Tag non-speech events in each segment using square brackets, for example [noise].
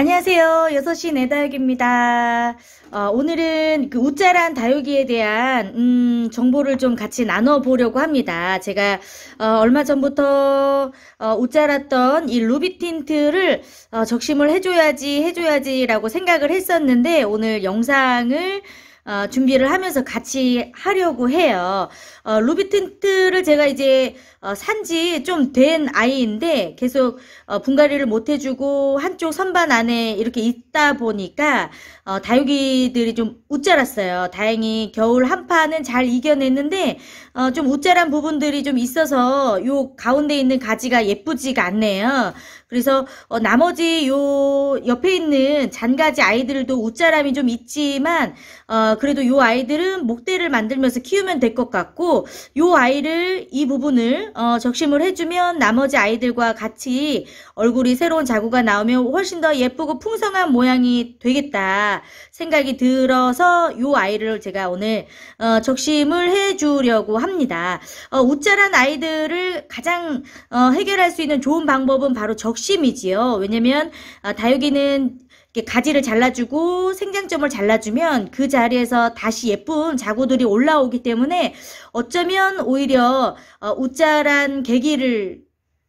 안녕하세요. 6시 내다육입니다. 어, 오늘은 그 우짜란 다육이에 대한 음, 정보를 좀 같이 나눠보려고 합니다. 제가 어, 얼마 전부터 어, 우짜랐던 이 루비 틴트를 어, 적심을 해줘야지 해줘야지라고 생각을 했었는데 오늘 영상을 어, 준비를 하면서 같이 하려고 해요. 어, 루비 텐트를 제가 이제 어, 산지 좀 된 아이인데 계속 어, 분갈이를 못 해주고 한쪽 선반 안에 이렇게 있다 보니까 어, 다육이들이 좀 웃자랐어요. 다행히 겨울 한파는 잘 이겨냈는데 어, 좀 웃자란 부분들이 좀 있어서 요 가운데 있는 가지가 예쁘지가 않네요. 그래서 어, 나머지 요 옆에 있는 잔가지 아이들도 웃자람이 좀 있지만 어, 그래도 요 아이들은 목대를 만들면서 키우면 될 것 같고 요 아이를 이 부분을 어, 적심을 해주면 나머지 아이들과 같이 얼굴이 새로운 자구가 나오면 훨씬 더 예쁘고 풍성한 모양이 되겠다 생각이 들어서 요 아이를 제가 오늘 어, 적심을 해주려고 합니다. 어, 우짜란 아이들을 가장 어, 해결할 수 있는 좋은 방법은 바로 적심이지요. 왜냐면 어, 다육이는 가지를 잘라주고 생장점을 잘라주면 그 자리에서 다시 예쁜 자고들이 올라오기 때문에 어쩌면 오히려 어, 우짜란 계기를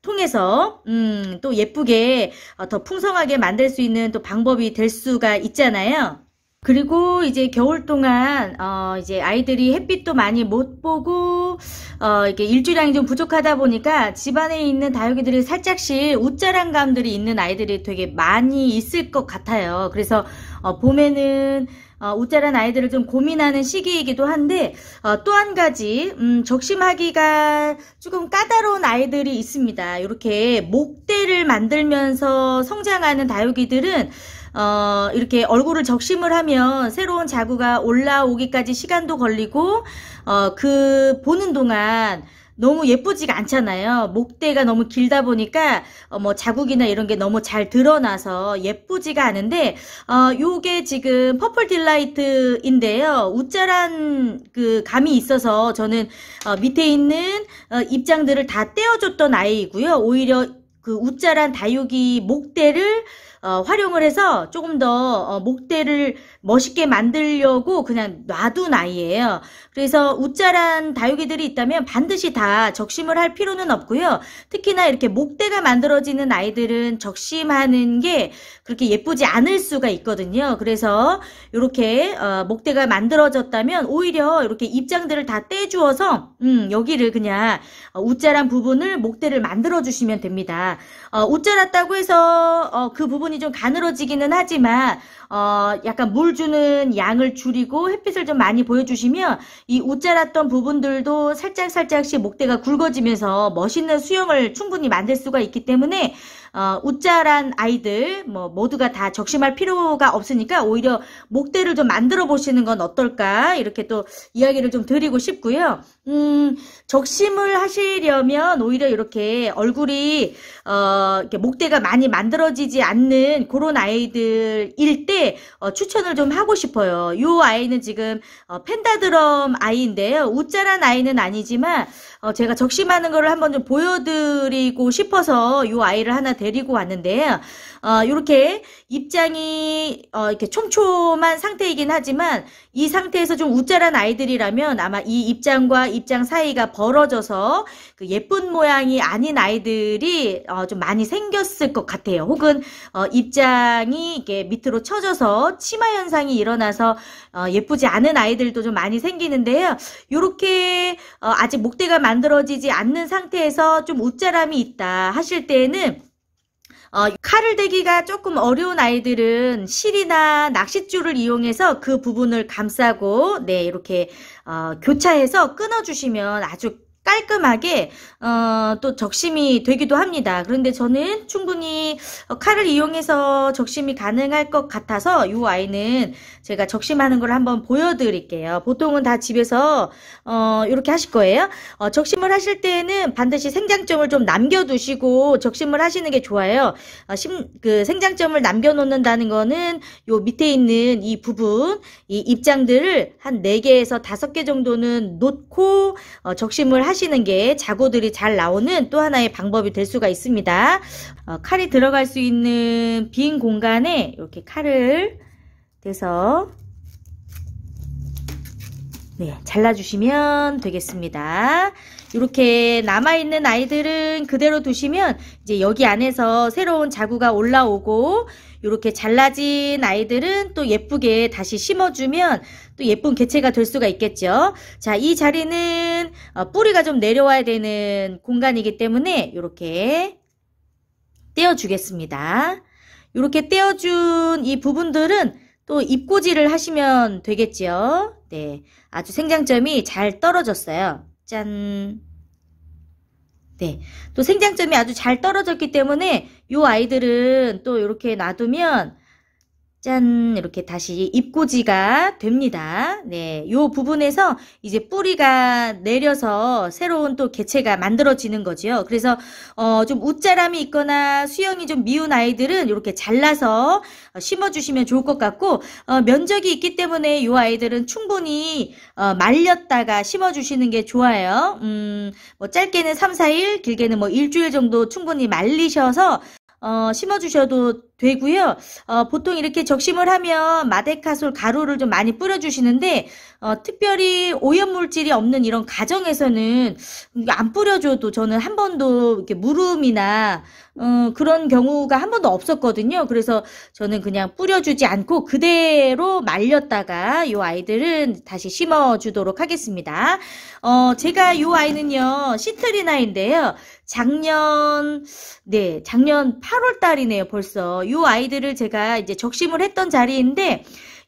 통해서 음, 또 예쁘게 어, 더 풍성하게 만들 수 있는 또 방법이 될 수가 있잖아요. 그리고 이제 겨울 동안 어 이제 아이들이 햇빛도 많이 못 보고 어 이게 일주량이 좀 부족하다 보니까 집안에 있는 다육이들이 살짝씩 웃자란 감들이 있는 아이들이 되게 많이 있을 것 같아요. 그래서 어 봄에는 어, 우짜란 아이들을 좀 고민하는 시기이기도 한데 어, 또 한 가지 음, 적심하기가 조금 까다로운 아이들이 있습니다. 이렇게 목대를 만들면서 성장하는 다육이들은 어, 이렇게 얼굴을 적심을 하면 새로운 자구가 올라오기까지 시간도 걸리고 어, 그 보는 동안 너무 예쁘지가 않잖아요. 목대가 너무 길다 보니까 어뭐 자국이나 이런 게 너무 잘 드러나서 예쁘지가 않은데 어 요게 지금 퍼플 딜라이트인데요. 우짜란 그 감이 있어서 저는 어 밑에 있는 어 입장들을 다 떼어줬던 아이이고요. 오히려 그 우짜란 다육이 목대를 어, 활용을 해서 조금 더 어, 목대를 멋있게 만들려고 그냥 놔둔 아이예요. 그래서 우짜란 다육이들이 있다면 반드시 다 적심을 할 필요는 없고요. 특히나 이렇게 목대가 만들어지는 아이들은 적심하는 게 그렇게 예쁘지 않을 수가 있거든요. 그래서 이렇게 어, 목대가 만들어졌다면 오히려 이렇게 입장들을 다 떼주어서 음, 여기를 그냥 어, 우짜란 부분을 목대를 만들어 주시면 됩니다. 어, 우짜랐다고 해서 어, 그 부분 부분이 좀 가늘어지기는 하지만 어 약간 물 주는 양을 줄이고 햇빛을 좀 많이 보여주시면 이 웃자랐던 부분들도 살짝 살짝씩 목대가 굵어지면서 멋있는 수염을 충분히 만들 수가 있기 때문에 어, 웃자란 아이들 뭐 모두가 다 적심할 필요가 없으니까 오히려 목대를 좀 만들어 보시는 건 어떨까 이렇게 또 이야기를 좀 드리고 싶고요. 음, 적심을 하시려면 오히려 이렇게 얼굴이 어, 이렇게 목대가 많이 만들어지지 않는 그런 아이들일 때 어, 추천을 좀 하고 싶어요. 이 아이는 지금 어, 펜다드럼 아이인데요. 웃자란 아이는 아니지만 어, 제가 적심하는 거를 한번 좀 보여드리고 싶어서 이 아이를 하나 데 데리고 왔는데요. 어, 이렇게 입장이 어, 이렇게 촘촘한 상태이긴 하지만 이 상태에서 좀 우짜란 아이들이라면 아마 이 입장과 입장 사이가 벌어져서 그 예쁜 모양이 아닌 아이들이 어, 좀 많이 생겼을 것 같아요. 혹은 어, 입장이 이게 밑으로 쳐져서 치마 현상이 일어나서 어, 예쁘지 않은 아이들도 좀 많이 생기는데요. 이렇게 어, 아직 목대가 만들어지지 않는 상태에서 좀 웃자람이 있다 하실 때에는 어, 칼을 대기가 조금 어려운 아이들은 실이나 낚싯줄을 이용해서 그 부분을 감싸고 네 이렇게 어, 교차해서 끊어주시면 아주 깔끔하게 어, 또 적심이 되기도 합니다. 그런데 저는 충분히 어, 칼을 이용해서 적심이 가능할 것 같아서 이 아이는 제가 적심하는 걸 한번 보여드릴게요. 보통은 다 집에서 어, 이렇게 하실 거예요. 어, 적심을 하실 때에는 반드시 생장점을 좀 남겨두시고 적심을 하시는 게 좋아요. 어, 심, 그 생장점을 남겨놓는다는 거는 이 밑에 있는 이 부분, 이 입장들을 한 4개에서 5개 정도는 놓고 어, 적심을 하시 하시는 게 자구들이 잘 나오는 또 하나의 방법이 될 수가 있습니다. 어, 칼이 들어갈 수 있는 빈 공간에 이렇게 칼을 대서 네, 잘라주시면 되겠습니다. 이렇게 남아있는 아이들은 그대로 두시면 이제 여기 안에서 새로운 자구가 올라오고 이렇게 잘라진 아이들은 또 예쁘게 다시 심어주면 또 예쁜 개체가 될 수가 있겠죠. 자, 이 자리는 어, 뿌리가 좀 내려와야 되는 공간이기 때문에 이렇게 떼어주겠습니다. 이렇게 떼어준 이 부분들은 또 입꼬지를 하시면 되겠지요. 네, 아주 생장점이 잘 떨어졌어요. 짠! 네, 또 생장점이 아주 잘 떨어졌기 때문에 이 아이들은 또 이렇게 놔두면 짠 이렇게 다시 잎꽂이가 됩니다. 네, 이 부분에서 이제 뿌리가 내려서 새로운 또 개체가 만들어지는 거지요. 그래서 어, 좀 웃자람이 있거나 수영이 좀 미운 아이들은 이렇게 잘라서 어, 심어주시면 좋을 것 같고 어, 면적이 있기 때문에 이 아이들은 충분히 어, 말렸다가 심어주시는 게 좋아요. 음, 뭐 짧게는 3, 4일, 길게는 뭐 일주일 정도 충분히 말리셔서 어, 심어주셔도 되고요. 어, 보통 이렇게 적심을 하면 마데카솔 가루를 좀 많이 뿌려주시는데 어, 특별히 오염물질이 없는 이런 가정에서는 안 뿌려줘도 저는 한 번도 이렇게 무름이나 어, 그런 경우가 한 번도 없었거든요. 그래서 저는 그냥 뿌려주지 않고 그대로 말렸다가 이 아이들은 다시 심어주도록 하겠습니다. 어, 제가 이 아이는요 시트리나인데요. 작년 네 작년 8월 달이네요 벌써 이 아이들을 제가 이제 적심을 했던 자리인데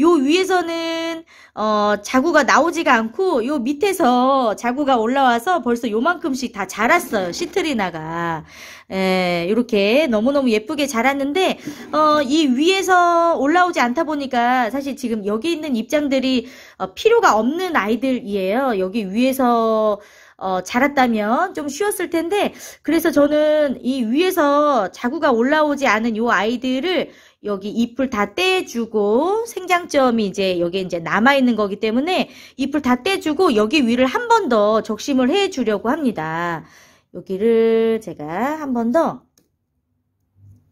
요 위에서는 어, 자구가 나오지가 않고 요 밑에서 자구가 올라와서 벌써 요만큼씩 다 자랐어요. 시트리나가. 예, 이렇게 너무너무 예쁘게 자랐는데 어, 이 위에서 올라오지 않다 보니까 사실 지금 여기 있는 입장들이 어, 필요가 없는 아이들이에요. 여기 위에서 어, 자랐다면 좀 쉬웠을 텐데 그래서 저는 이 위에서 자구가 올라오지 않은 요 아이들을 여기 잎을 다 떼주고 생장점이 이제 여기 이제 남아 있는 거기 때문에 잎을 다 떼주고 여기 위를 한 번 더 적심을 해 주려고 합니다. 여기를 제가 한 번 더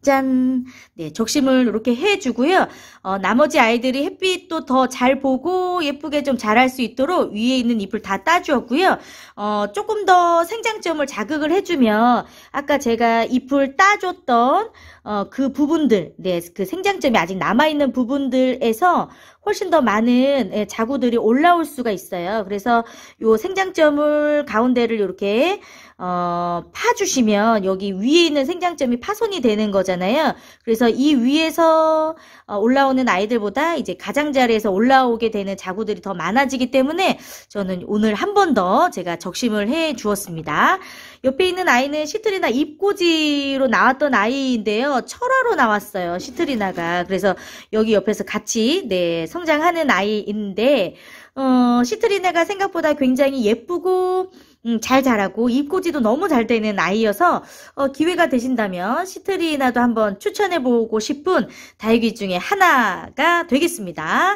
짠! 네, 적심을 이렇게 해주고요. 어, 나머지 아이들이 햇빛도 더 잘 보고 예쁘게 좀 자랄 수 있도록 위에 있는 잎을 다 따주었고요. 어, 조금 더 생장점을 자극을 해주면 아까 제가 잎을 따줬던 어, 그 부분들, 네, 그 생장점이 아직 남아있는 부분들에서 훨씬 더 많은 예, 자구들이 올라올 수가 있어요. 그래서 요 생장점을 가운데를 이렇게 어, 파주시면 여기 위에 있는 생장점이 파손이 되는 거잖아요. 그래서 이 위에서 어, 올라오는 아이들보다 이제 가장자리에서 올라오게 되는 자구들이 더 많아지기 때문에 저는 오늘 한 번 더 제가 적심을 해 주었습니다. 옆에 있는 아이는 시트리나 입꼬지로 나왔던 아이인데요. 철화로 나왔어요. 시트리나가. 그래서 여기 옆에서 같이 네, 성장하는 아이인데 어, 시트리나가 생각보다 굉장히 예쁘고 음, 잘 자라고 입꼬지도 너무 잘 되는 아이여서 어, 기회가 되신다면 시트리나도 한번 추천해보고 싶은 다육이 중에 하나가 되겠습니다.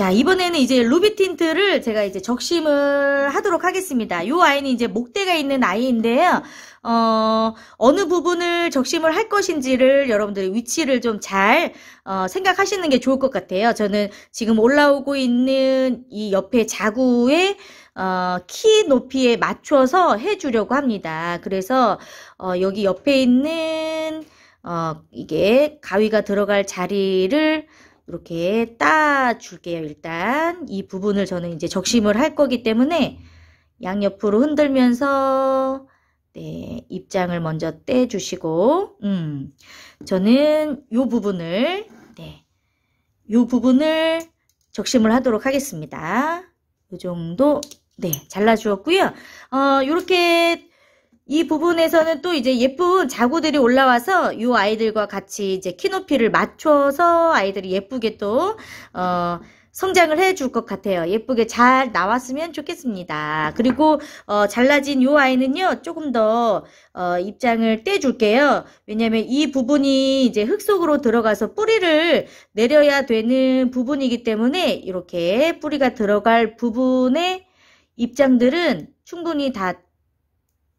자, 이번에는 이제 루비 틴트를 제가 이제 적심을 하도록 하겠습니다. 이 아이는 이제 목대가 있는 아이인데요. 어, 어느 부분을 적심을 할 것인지를 여러분들이 위치를 좀잘 어, 생각하시는 게 좋을 것 같아요. 저는 지금 올라오고 있는 이 옆에 자구의 어, 키 높이에 맞춰서 해주려고 합니다. 그래서 어, 여기 옆에 있는 어, 이게 가위가 들어갈 자리를 이렇게 따줄게요. 일단 이 부분을 저는 이제 적심을 할 거기 때문에 양옆으로 흔들면서 네, 입장을 먼저 떼주시고 음, 저는 이 부분을 네, 이 부분을 적심을 하도록 하겠습니다. 이 정도 네, 잘라주었고요. 어, 이렇게 이 부분에서는 또 이제 예쁜 자구들이 올라와서 이 아이들과 같이 이제 키높이를 맞춰서 아이들이 예쁘게 또, 어, 성장을 해줄 것 같아요. 예쁘게 잘 나왔으면 좋겠습니다. 그리고 어, 잘라진 요 아이는요 조금 더 어, 입장을 떼줄게요. 왜냐하면 이 부분이 이제 흙 속으로 들어가서 뿌리를 내려야 되는 부분이기 때문에 이렇게 뿌리가 들어갈 부분의 입장들은 충분히 다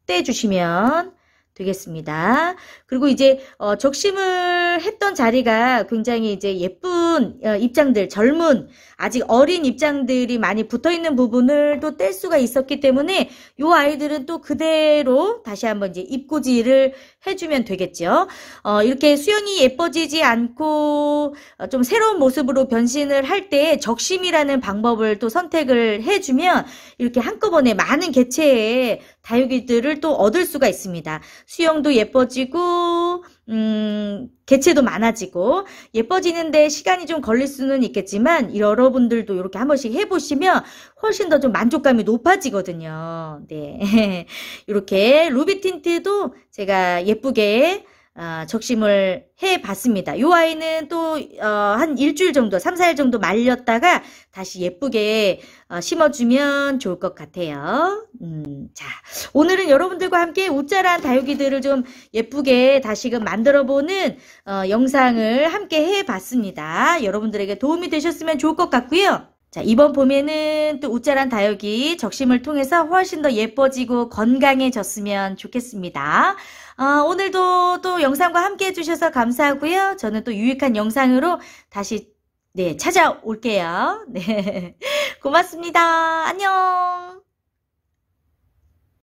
떼주시면 되겠습니다. 그리고 이제 어, 적심을 했던 자리가 굉장히 이제 예쁜 어, 입장들, 젊은 아직 어린 입장들이 많이 붙어 있는 부분을 또 뗄 수가 있었기 때문에 이 아이들은 또 그대로 다시 한번 이제 입고지를 해주면 되겠죠. 어, 이렇게 수영이 예뻐지지 않고 어, 좀 새로운 모습으로 변신을 할 때 적심이라는 방법을 또 선택을 해주면 이렇게 한꺼번에 많은 개체에 다육이들을 또 얻을 수가 있습니다. 수영도 예뻐지고 음, 개체도 많아지고 예뻐지는데 시간이 좀 걸릴 수는 있겠지만 여러분들도 이렇게 한 번씩 해보시면 훨씬 더 좀 만족감이 높아지거든요. 네, [laughs] 이렇게 루비 틴트도 제가 예쁘게 어, 적심을 해봤습니다. 이 아이는 또한 어, 일주일 정도, 3, 4일 정도 말렸다가 다시 예쁘게 어, 심어주면 좋을 것 같아요. 음, 자, 오늘은 여러분들과 함께 우짜란 다육이들을 좀 예쁘게 다시금 만들어보는 어, 영상을 함께 해봤습니다. 여러분들에게 도움이 되셨으면 좋을 것 같고요. 자, 이번 봄에는 또 우짜란 다육이 적심을 통해서 훨씬 더 예뻐지고 건강해졌으면 좋겠습니다. 아, 오늘도 또 영상과 함께 해주셔서 감사하고요. 저는 또 유익한 영상으로 다시 네, 찾아올게요. [laughs] 네. 고맙습니다. 안녕.